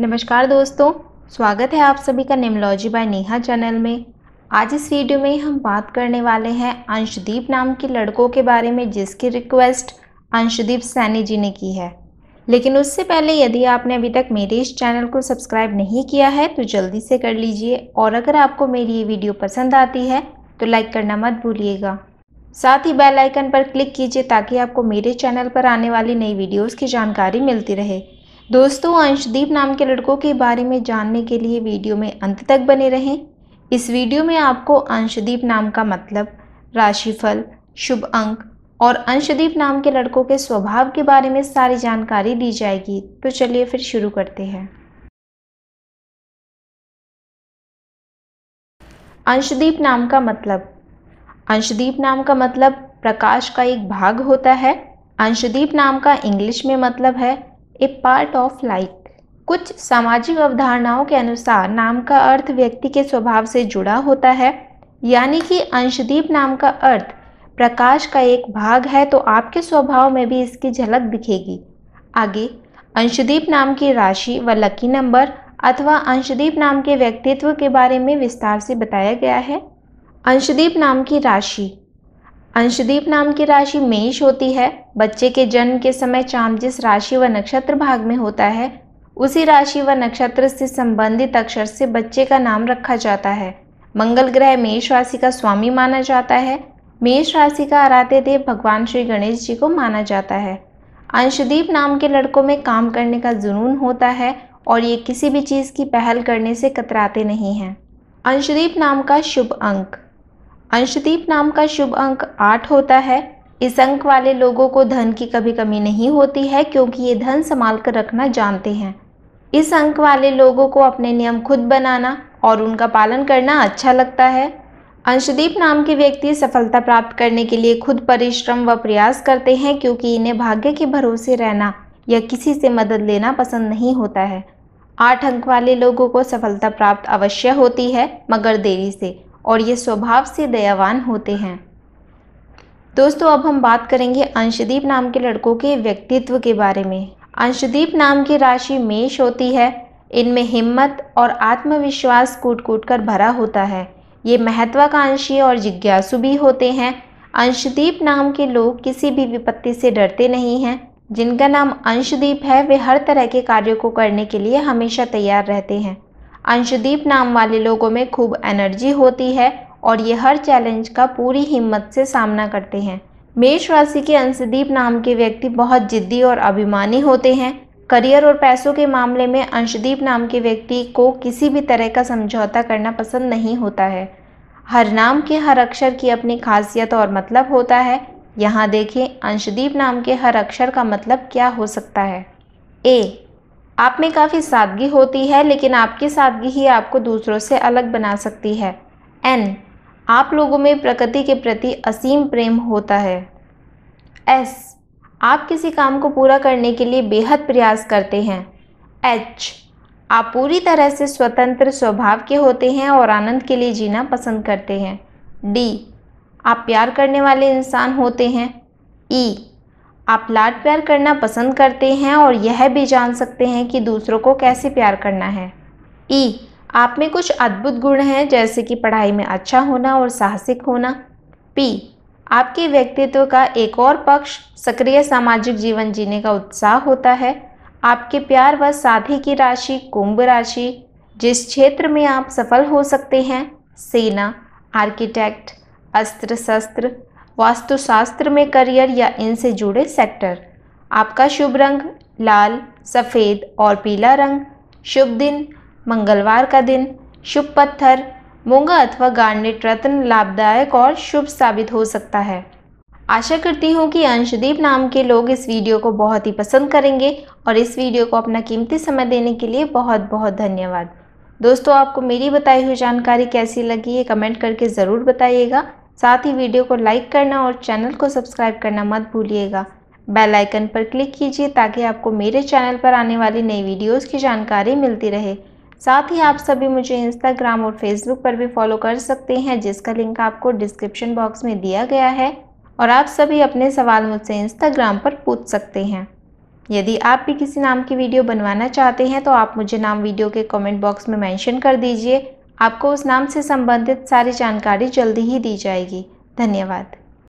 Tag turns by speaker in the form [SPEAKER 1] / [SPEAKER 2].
[SPEAKER 1] नमस्कार दोस्तों स्वागत है आप सभी का निमलॉजी बाय नेहा चैनल में आज इस वीडियो में हम बात करने वाले हैं अंशदीप नाम के लड़कों के बारे में जिसकी रिक्वेस्ट अंशदीप सैनी जी ने की है लेकिन उससे पहले यदि आपने अभी तक मेरे इस चैनल को सब्सक्राइब नहीं किया है तो जल्दी से कर लीजिए और अगर आपको मेरी ये वीडियो पसंद आती है तो लाइक करना मत भूलिएगा साथ ही बेल आइकन पर क्लिक कीजिए ताकि आपको मेरे चैनल पर आने वाली नई वीडियोस की जानकारी मिलती रहे दोस्तों अंशदीप नाम के लड़कों के बारे में जानने के लिए वीडियो में अंत तक बने रहें इस वीडियो में आपको अंशदीप नाम का मतलब राशिफल शुभ अंक और अंशदीप नाम के लड़कों के स्वभाव के बारे में सारी जानकारी दी जाएगी तो चलिए फिर शुरू करते हैं अंशदीप नाम का मतलब अंशदीप नाम का मतलब प्रकाश का एक भाग होता है अंशदीप नाम का इंग्लिश में मतलब है ए पार्ट ऑफ लाइक कुछ सामाजिक अवधारणाओं के अनुसार नाम का अर्थ व्यक्ति के स्वभाव से जुड़ा होता है यानी कि अंशदीप नाम का अर्थ प्रकाश का एक भाग है तो आपके स्वभाव में भी इसकी झलक दिखेगी आगे अंशदीप नाम की राशि व लकी नंबर अथवा अंशदीप नाम के व्यक्तित्व के बारे में विस्तार से बताया गया है अंशदीप नाम की राशि अंशदीप नाम की राशि मेष होती है बच्चे के जन्म के समय चांद जिस राशि व नक्षत्र भाग में होता है उसी राशि व नक्षत्र से संबंधित अक्षर से बच्चे का नाम रखा जाता है मंगल ग्रह मेष राशि का स्वामी माना जाता है मेष राशि का आराध्य देव भगवान श्री गणेश जी को माना जाता है अंशदीप नाम के लड़कों में काम करने का जुनून होता है और ये किसी भी चीज़ की पहल करने से कतराते नहीं हैं अंशदीप नाम का शुभ अंक अंशदीप नाम का शुभ अंक आठ होता है इस अंक वाले लोगों को धन की कभी कमी नहीं होती है क्योंकि ये धन संभाल कर रखना जानते हैं इस अंक वाले लोगों को अपने नियम खुद बनाना और उनका पालन करना अच्छा लगता है अंशदीप नाम के व्यक्ति सफलता प्राप्त करने के लिए खुद परिश्रम व प्रयास करते हैं क्योंकि इन्हें भाग्य के भरोसे रहना या किसी से मदद लेना पसंद नहीं होता है आठ अंक वाले लोगों को सफलता प्राप्त अवश्य होती है मगर देरी से और ये स्वभाव से दयावान होते हैं दोस्तों अब हम बात करेंगे अंशदीप नाम के लड़कों के व्यक्तित्व के बारे में अंशदीप नाम की राशि मेष होती है इनमें हिम्मत और आत्मविश्वास कूट कूट कर भरा होता है ये महत्वाकांक्षी और जिज्ञासु भी होते हैं अंशदीप नाम के लोग किसी भी विपत्ति से डरते नहीं हैं जिनका नाम अंशदीप है वे हर तरह के कार्यों को करने के लिए हमेशा तैयार रहते हैं अंशदीप नाम वाले लोगों में खूब एनर्जी होती है और ये हर चैलेंज का पूरी हिम्मत से सामना करते हैं मेष राशि के अंशदीप नाम के व्यक्ति बहुत जिद्दी और अभिमानी होते हैं करियर और पैसों के मामले में अंशदीप नाम के व्यक्ति को किसी भी तरह का समझौता करना पसंद नहीं होता है हर नाम के हर अक्षर की अपनी खासियत और मतलब होता है यहाँ देखें अंशदीप नाम के हर अक्षर का मतलब क्या हो सकता है ए आप में काफ़ी सादगी होती है लेकिन आपकी सादगी ही आपको दूसरों से अलग बना सकती है एन आप लोगों में प्रकृति के प्रति असीम प्रेम होता है एस आप किसी काम को पूरा करने के लिए बेहद प्रयास करते हैं एच आप पूरी तरह से स्वतंत्र स्वभाव के होते हैं और आनंद के लिए जीना पसंद करते हैं डी आप प्यार करने वाले इंसान होते हैं ई e, आप लाड प्यार करना पसंद करते हैं और यह भी जान सकते हैं कि दूसरों को कैसे प्यार करना है ई आप में कुछ अद्भुत गुण हैं जैसे कि पढ़ाई में अच्छा होना और साहसिक होना पी आपके व्यक्तित्व का एक और पक्ष सक्रिय सामाजिक जीवन जीने का उत्साह होता है आपके प्यार व साथी की राशि कुंभ राशि जिस क्षेत्र में आप सफल हो सकते हैं सेना आर्किटेक्ट अस्त्र शस्त्र वास्तुशास्त्र में करियर या इनसे जुड़े सेक्टर आपका शुभ रंग लाल सफ़ेद और पीला रंग शुभ दिन मंगलवार का दिन शुभ पत्थर मूंगा अथवा गार्नेट रत्न लाभदायक और शुभ साबित हो सकता है आशा करती हूँ कि अंशदीप नाम के लोग इस वीडियो को बहुत ही पसंद करेंगे और इस वीडियो को अपना कीमती समय देने के लिए बहुत बहुत धन्यवाद दोस्तों आपको मेरी बताई हुई जानकारी कैसी लगी ये कमेंट करके ज़रूर बताइएगा साथ ही वीडियो को लाइक करना और चैनल को सब्सक्राइब करना मत भूलिएगा बेल आइकन पर क्लिक कीजिए ताकि आपको मेरे चैनल पर आने वाली नई वीडियोस की जानकारी मिलती रहे साथ ही आप सभी मुझे इंस्टाग्राम और फेसबुक पर भी फॉलो कर सकते हैं जिसका लिंक आपको डिस्क्रिप्शन बॉक्स में दिया गया है और आप सभी अपने सवाल मुझसे इंस्टाग्राम पर पूछ सकते हैं यदि आप भी किसी नाम की वीडियो बनवाना चाहते हैं तो आप मुझे नाम वीडियो के कमेंट बॉक्स में मेंशन कर दीजिए आपको उस नाम से संबंधित सारी जानकारी जल्दी ही दी जाएगी धन्यवाद